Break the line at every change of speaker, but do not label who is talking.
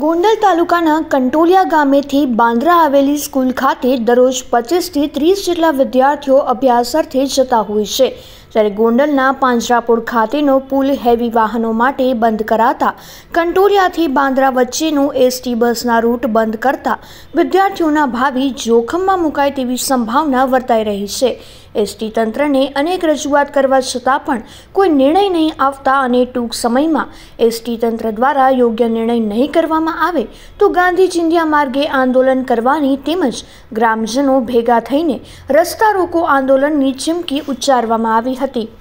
ગોંડલ તાલુકાના કંટોલિયા ગામેથી બાંદ્રા આવેલી સ્કૂલ ખાતે દરરોજ પચીસથી ત્રીસ જેટલા વિદ્યાર્થીઓ અભ્યાસ અર્થે જતા હોય છે જ્યારે ગોંડલના પાંજરાપુર ખાતેનો પુલ હેવી વાહનો માટે બંધ કરાતા કંટોરિયાથી બાંદ્રા વચ્ચેનું એસટી બસના રૂટ બંધ કરતા વિદ્યાર્થીઓના ભાવિ જોખમમાં મુકાય તેવી સંભાવના વર્તાઈ રહી છે એસટી તંત્રને અનેક રજૂઆત કરવા છતાં પણ કોઈ નિર્ણય નહીં આવતા અને ટૂંક સમયમાં એસટી તંત્ર દ્વારા યોગ્ય નિર્ણય નહીં કરવામાં આવે તો ગાંધી ચિંધ્યા માર્ગે આંદોલન કરવાની તેમજ ગ્રામજનો ભેગા થઈને રસ્તા રોકો આંદોલનની ચીમકી ઉચ્ચારવામાં આવી હતી